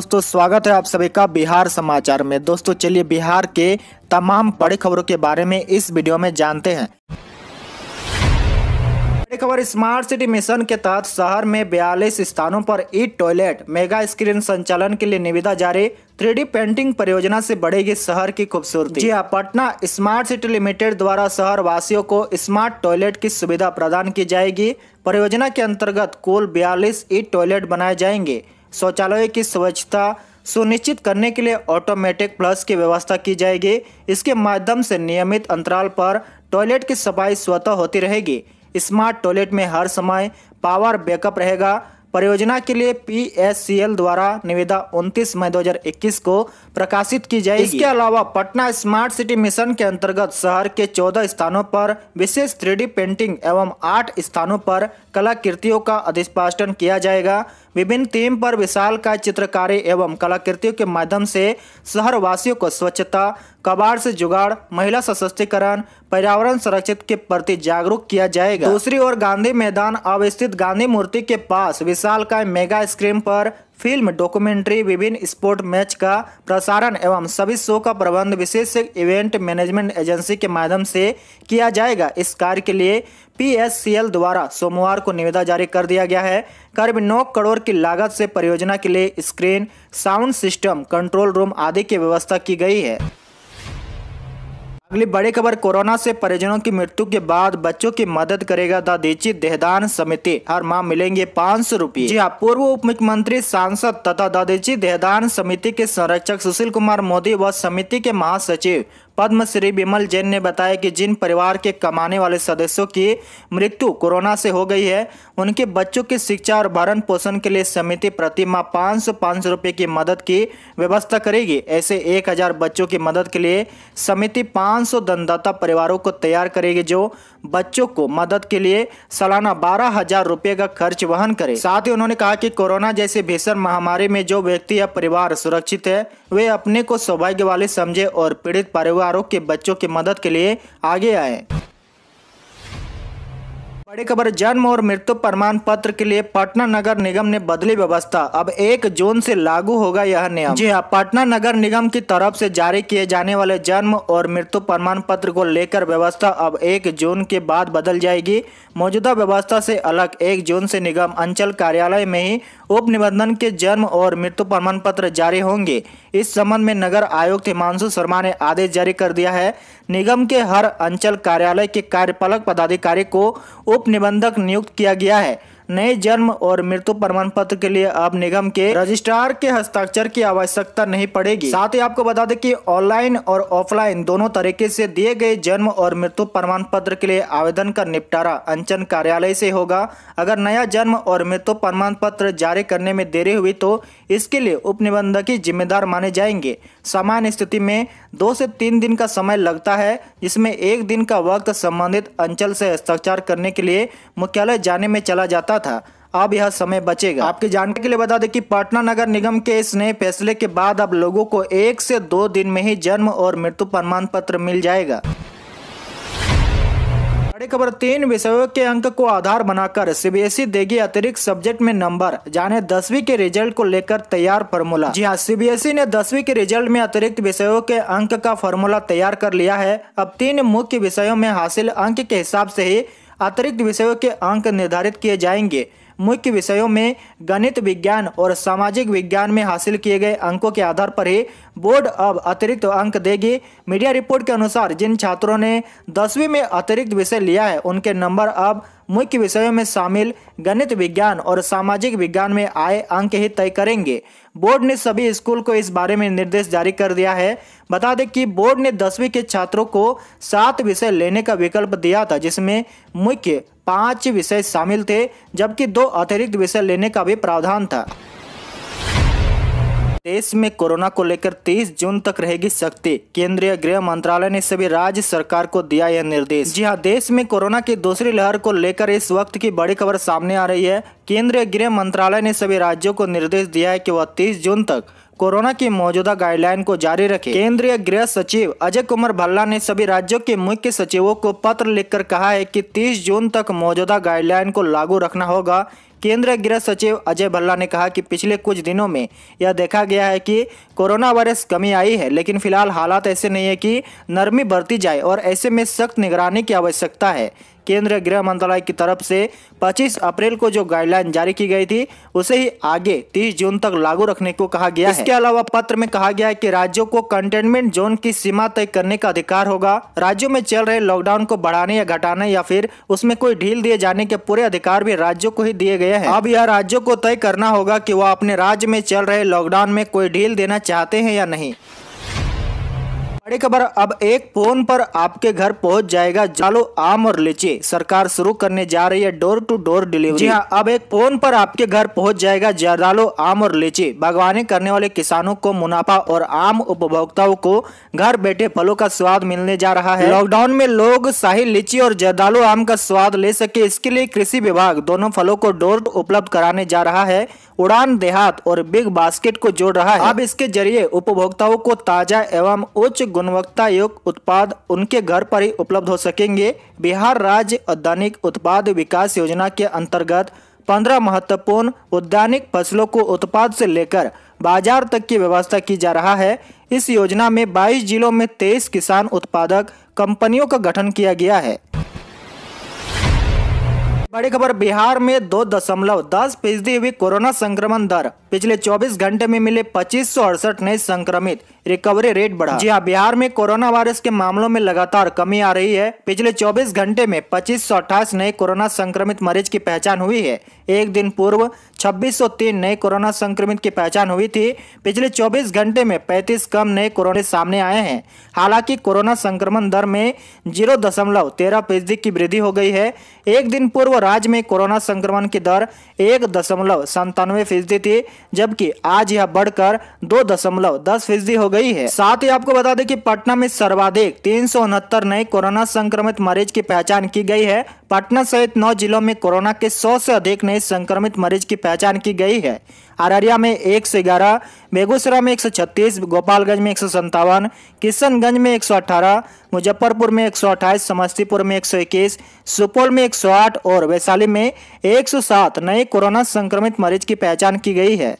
दोस्तों स्वागत है आप सभी का बिहार समाचार में दोस्तों चलिए बिहार के तमाम बड़ी खबरों के बारे में इस वीडियो में जानते हैं बड़ी खबर स्मार्ट सिटी मिशन के तहत शहर में बयालीस स्थानों पर ई टॉयलेट मेगा स्क्रीन संचालन के लिए निविदा जारी थ्री पेंटिंग परियोजना से बढ़ेगी शहर की खूबसूरती जी हाँ पटना स्मार्ट सिटी लिमिटेड द्वारा शहर वासियों को स्मार्ट टॉयलेट की सुविधा प्रदान की जाएगी परियोजना के अंतर्गत कुल बयालीस ई टॉयलेट बनाए जाएंगे शौचालय की स्वच्छता सुनिश्चित करने के लिए ऑटोमेटिक प्लस की व्यवस्था की जाएगी इसके माध्यम से नियमित अंतराल पर टॉयलेट की सफाई स्वतः होती रहेगी स्मार्ट टॉयलेट में हर समय पावर बैकअप रहेगा परियोजना के लिए पी द्वारा निविदा 29 मई 2021 को प्रकाशित की जाएगी इसके अलावा पटना स्मार्ट सिटी मिशन के अंतर्गत शहर के 14 स्थानों पर विशेष थ्री पेंटिंग एवं 8 स्थानों पर कलाकृतियों का अधिष्पाष्टन किया जाएगा विभिन्न थीम पर विशाल का चित्रकारी एवं कलाकृतियों के माध्यम से शहर वासियों को स्वच्छता कबाड़ से जुगाड़ महिला सशक्तिकरण पर्यावरण संरक्षित के प्रति जागरूक किया जाएगा दूसरी ओर गांधी मैदान अवस्थित गांधी मूर्ति के पास विशाल का मेगा स्क्रीन पर फिल्म डॉक्यूमेंट्री विभिन्न स्पोर्ट मैच का प्रसारण एवं सभी शो का प्रबंध विशेष इवेंट मैनेजमेंट एजेंसी के माध्यम से किया जाएगा इस कार्य के लिए पीएससीएल द्वारा सोमवार को निविदा जारी कर दिया गया है करीब नौ करोड़ की लागत से परियोजना के लिए screen sound system control room आदि की व्यवस्था की गई है अगली बड़ी खबर कोरोना से परिजनों की मृत्यु के बाद बच्चों की मदद करेगा दादीची देहदान समिति हर माह मिलेंगे पाँच सौ रूपये जी हाँ पूर्व उप मुख्यमंत्री सांसद तथा दादीची देहदान समिति के संरक्षक सुशील कुमार मोदी व समिति के महासचिव पद्मश्री विमल जैन ने बताया कि जिन परिवार के कमाने वाले सदस्यों की मृत्यु कोरोना से हो गई है उनके बच्चों की शिक्षा और भरण पोषण के लिए समिति प्रतिमा पाँच सौ पाँच सौ रुपये की मदद की व्यवस्था करेगी ऐसे एक हज़ार बच्चों की मदद के लिए समिति पाँच सौ दनदाता परिवारों को तैयार करेगी जो बच्चों को मदद के लिए सालाना बारह हजार रुपये का खर्च वहन करे साथ ही उन्होंने कहा कि कोरोना जैसे भीषण महामारी में जो व्यक्ति या परिवार सुरक्षित है वे अपने को सौभाग्य वाले समझे और पीड़ित परिवार परिवारों के बच्चों की मदद के लिए आगे आए बड़ी खबर जन्म और मृत्यु प्रमाण पत्र के लिए पटना नगर निगम ने बदली व्यवस्था अब एक जून से लागू होगा यह नियम जी हाँ पटना नगर निगम की तरफ से जारी किए जाने वाले जन्म और मृत्यु प्रमाण पत्र को लेकर व्यवस्था अब एक जून के बाद बदल जाएगी मौजूदा व्यवस्था से अलग एक जून से निगम अंचल कार्यालय में ही उप निबंधन के जन्म और मृत्यु प्रमाण पत्र जारी होंगे इस संबंध में नगर आयुक्त हिमांशु शर्मा ने आदेश जारी कर दिया है निगम के हर अंचल कार्यालय के कार्यपालक पदाधिकारी को उप निबंधक नियुक्त किया गया है नए जन्म और मृत्यु प्रमाण पत्र के लिए अब निगम के रजिस्ट्रार के हस्ताक्षर की आवश्यकता नहीं पड़ेगी साथ ही आपको बता दें कि ऑनलाइन और ऑफलाइन दोनों तरीके से दिए गए जन्म और मृत्यु प्रमाण पत्र के लिए आवेदन का निपटारा अंचन कार्यालय से होगा अगर नया जन्म और मृत्यु प्रमाण पत्र जारी करने में देरी हुई तो इसके लिए उप निबंधकी जिम्मेदार माने जाएंगे सामान्य स्थिति में दो से तीन दिन का समय लगता है जिसमें एक दिन का वक्त संबंधित अंचल से हस्ताक्षर करने के लिए मुख्यालय जाने में चला जाता था अब यह समय बचेगा आपके जानने के लिए बता दें कि पटना नगर निगम के इस नए फैसले के बाद अब लोगों को एक से दो दिन में ही जन्म और मृत्यु प्रमाण पत्र मिल जाएगा बड़ी खबर तीन विषयों के अंक को आधार बनाकर सीबीएसई e देगी अतिरिक्त सब्जेक्ट में नंबर जाने दसवीं के रिजल्ट को लेकर तैयार फार्मूला जी हाँ सीबीएसई e ने दसवीं के रिजल्ट में अतिरिक्त विषयों के अंक का फार्मूला तैयार कर लिया है अब तीन मुख्य विषयों में हासिल अंक के हिसाब से ही अतिरिक्त विषयों के अंक निर्धारित किए जाएंगे मुख्य विषयों में गणित विज्ञान और सामाजिक विज्ञान में हासिल किए गए अंकों के आधार पर ही बोर्ड अब अतिरिक्त अंक देगी मीडिया रिपोर्ट के अनुसार जिन छात्रों ने दसवीं में अतिरिक्त विषय लिया है उनके नंबर अब मुख्य विषयों में शामिल गणित विज्ञान और सामाजिक विज्ञान में आए अंक ही तय करेंगे बोर्ड ने सभी स्कूल को इस बारे में निर्देश जारी कर दिया है बता दें कि बोर्ड ने दसवीं के छात्रों को सात विषय लेने का विकल्प दिया था जिसमें मुख्य पाँच विषय शामिल थे जबकि दो अतिरिक्त विषय लेने का भी प्रावधान था देश में कोरोना को लेकर 30 जून तक रहेगी सख्ती केंद्रीय गृह मंत्रालय ने सभी राज्य सरकार को दिया यह निर्देश जी हाँ देश में कोरोना की दूसरी लहर को लेकर इस वक्त की बड़ी खबर सामने आ रही है केंद्रीय गृह मंत्रालय ने सभी राज्यों को निर्देश दिया है कि वह 30 जून तक कोरोना की मौजूदा गाइडलाइन को जारी रखे केंद्रीय गृह सचिव अजय कुमार भल्ला ने सभी राज्यों के मुख्य सचिवों को पत्र लिखकर कहा है कि 30 जून तक मौजूदा गाइडलाइन को लागू रखना होगा केंद्रीय गृह सचिव अजय भल्ला ने कहा कि पिछले कुछ दिनों में यह देखा गया है कि कोरोना वायरस कमी आई है लेकिन फिलहाल हालात ऐसे नहीं है कि नरमी बरती जाए और ऐसे में सख्त निगरानी की आवश्यकता है केंद्रीय गृह मंत्रालय की तरफ से 25 अप्रैल को जो गाइडलाइन जारी की गई थी उसे ही आगे 30 जून तक लागू रखने को कहा गया इसके अलावा पत्र में कहा गया है कि राज्यों को कंटेनमेंट जोन की सीमा तय करने का अधिकार होगा राज्यों में चल रहे लॉकडाउन को बढ़ाने या घटाने या फिर उसमें कोई ढील दिए जाने के पूरे अधिकार भी राज्यों को ही दिए गए हैं अब यह राज्यों को तय करना होगा की वह अपने राज्य में चल रहे लॉकडाउन में कोई ढील देना चाहते है या नहीं बड़ी खबर अब एक फोन पर आपके घर पहुंच जाएगा जालो आम और लीची सरकार शुरू करने जा रही है डोर टू डोर डिलीवरी जी हाँ अब एक फोन पर आपके घर पहुंच जाएगा जालो आम और लीची बागवानी करने वाले किसानों को मुनाफा और आम उपभोक्ताओं को घर बैठे फलों का स्वाद मिलने जा रहा है लॉकडाउन में लोग शाही लीची और जर्दालो आम का स्वाद ले सके इसके लिए कृषि विभाग दोनों फलों को डोर उपलब्ध कराने जा रहा है उड़ान देहात और बिग बास्केट को जोड़ रहा है अब इसके जरिए उपभोक्ताओं को ताजा एवं उच्च गुणवत्ता युक्त उत्पाद उनके घर पर ही उपलब्ध हो सकेंगे बिहार राज्य औद्यानिक उत्पाद विकास योजना के अंतर्गत पंद्रह महत्वपूर्ण उद्यानिक फसलों को उत्पाद से लेकर बाजार तक की व्यवस्था की जा रहा है इस योजना में 22 जिलों में तेईस किसान उत्पादक कंपनियों का गठन किया गया है बड़ी खबर बिहार में दो दशमलव दस फीसदी हुई कोरोना संक्रमण दर पिछले 24 घंटे में मिले पच्चीस नए संक्रमित रिकवरी रेट बढ़ा जी हाँ बिहार में कोरोना वायरस के मामलों में लगातार कमी आ रही है पिछले 24 घंटे में पच्चीस नए कोरोना संक्रमित मरीज की पहचान हुई है एक दिन पूर्व 2603 नए कोरोना संक्रमित की पहचान हुई थी पिछले 24 घंटे में 35 कम नए कोरोना सामने आए हैं हालांकि कोरोना संक्रमण दर में जीरो दशमलव तेरह फीसदी की वृद्धि हो गई है एक दिन पूर्व राज्य में कोरोना संक्रमण की दर एक दशमलव संतानवे फीसदी थी जबकि आज यह बढ़कर दो दशमलव दस फीसदी हो गई है साथ ही आपको बता दें कि पटना में सर्वाधिक तीन नए कोरोना संक्रमित मरीज की पहचान की गई है पटना सहित नौ जिलों में कोरोना के सौ से अधिक नए संक्रमित मरीज की पहचान की गई है अररिया में एक सौ ग्यारह बेगूसराय में एक सौ छत्तीस गोपालगंज में एक सौ संतावन किशनगंज में एक सौ अठारह मुजफ्फरपुर में एक सौ अट्ठाईस समस्तीपुर में एक सौ इक्कीस सुपौल में एक सौ आठ और वैशाली में एक सौ सात नए कोरोना संक्रमित मरीज की पहचान की गई है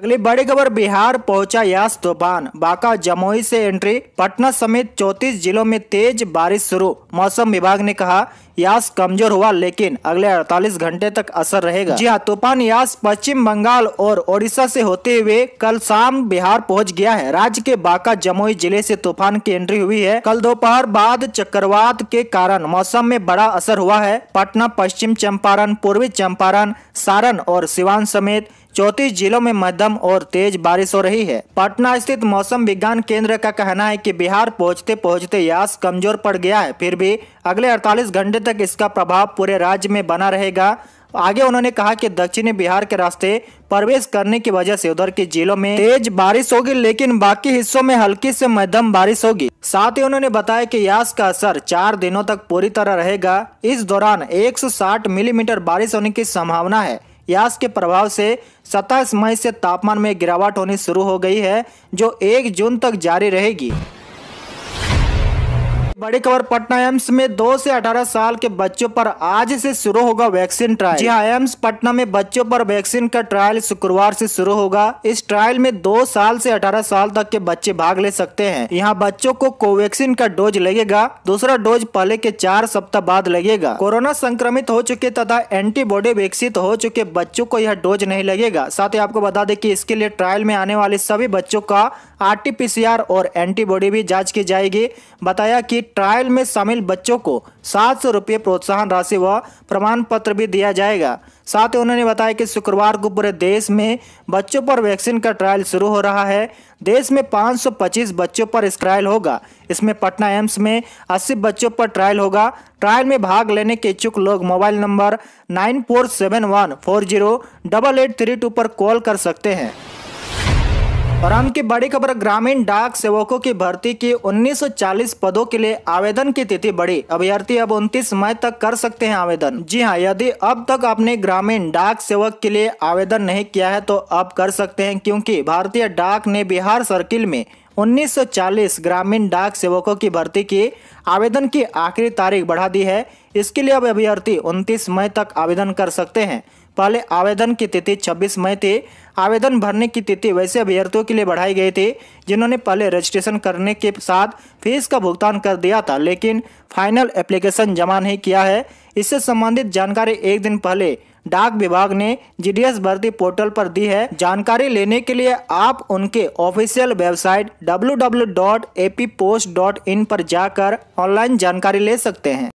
अगली बड़ी खबर बिहार पहुंचा यास तूफान बांका जमुई से एंट्री पटना समेत 34 जिलों में तेज बारिश शुरू मौसम विभाग ने कहा यास कमजोर हुआ लेकिन अगले 48 घंटे तक असर रहेगा जी हाँ तूफान यास पश्चिम बंगाल और ओडिशा से होते हुए कल शाम बिहार पहुंच गया है राज्य के बांका जमुई जिले से तूफान की एंट्री हुई है कल दोपहर बाद चक्रवात के कारण मौसम में बड़ा असर हुआ है पटना पश्चिम चंपारण पूर्वी चंपारण सारण और सिवान समेत चौतीस जिलों में मध्यम और तेज बारिश हो रही है पटना स्थित मौसम विज्ञान केंद्र का कहना है कि बिहार पहुंचते पहुंचते यास कमजोर पड़ गया है फिर भी अगले 48 घंटे तक इसका प्रभाव पूरे राज्य में बना रहेगा आगे उन्होंने कहा कि दक्षिणी बिहार के रास्ते प्रवेश करने की वजह से उधर के जिलों में तेज बारिश होगी लेकिन बाकी हिस्सों में हल्की से मध्यम बारिश होगी साथ ही उन्होंने बताया कि यास का असर चार दिनों तक पूरी तरह रहेगा इस दौरान 160 मिलीमीटर बारिश होने की संभावना है यास के प्रभाव से सत्ताईस मई से तापमान में गिरावट होनी शुरू हो गई है जो 1 जून तक जारी रहेगी बड़ी खबर पटना एम्स में दो से अठारह साल के बच्चों पर आज से शुरू होगा वैक्सीन ट्रायल जी हाँ एम्स पटना में बच्चों पर वैक्सीन का ट्रायल शुक्रवार से शुरू होगा इस ट्रायल में दो साल से अठारह साल तक के बच्चे भाग ले सकते हैं यहाँ बच्चों को कोवैक्सीन का डोज लगेगा दूसरा डोज पहले के चार सप्ताह बाद लगेगा कोरोना संक्रमित हो चुके तथा एंटीबॉडी विकसित हो चुके बच्चों को यह डोज नहीं लगेगा साथ ही आपको बता दे की इसके लिए ट्रायल में आने वाले सभी बच्चों का आरटीपीसीआर और एंटीबॉडी भी जांच की जाएगी बताया कि ट्रायल में शामिल बच्चों को सात सौ रुपये प्रोत्साहन राशि व प्रमाण पत्र भी दिया जाएगा साथ ही उन्होंने बताया कि शुक्रवार को पूरे देश में बच्चों पर वैक्सीन का ट्रायल शुरू हो रहा है देश में 525 बच्चों पर इस ट्रायल होगा इसमें पटना एम्स में 80 बच्चों पर ट्रायल होगा ट्रायल में भाग लेने के इच्छुक लोग mobile number nine four seven one four zero double eight three two पर कॉल कर सकते हैं और हम की बड़ी खबर ग्रामीण डाक सेवकों की भर्ती की 1940 पदों के लिए आवेदन की तिथि बढ़ी अभ्यर्थी अब 29 मई तक कर सकते हैं आवेदन जी हाँ यदि अब तक आपने ग्रामीण डाक सेवक के लिए आवेदन नहीं किया है तो अब कर सकते हैं क्योंकि भारतीय डाक ने बिहार सर्किल में 1940 ग्रामीण डाक सेवकों की भर्ती की आवेदन की आखिरी तारीख बढ़ा दी है इसके लिए अब अभ्यर्थी उनतीस मई तक आवेदन कर सकते हैं पहले आवेदन की तिथि 26 मई थी आवेदन भरने की तिथि वैसे अभ्यर्थियों के लिए बढ़ाई गई थी जिन्होंने पहले रजिस्ट्रेशन करने के साथ फीस का भुगतान कर दिया था लेकिन फाइनल एप्लीकेशन जमा नहीं किया है इससे संबंधित जानकारी एक दिन पहले डाक विभाग ने जीडीएस भर्ती पोर्टल पर दी है जानकारी लेने के लिए आप उनके ऑफिशियल वेबसाइट डब्ल्यू पर जाकर ऑनलाइन जानकारी ले सकते हैं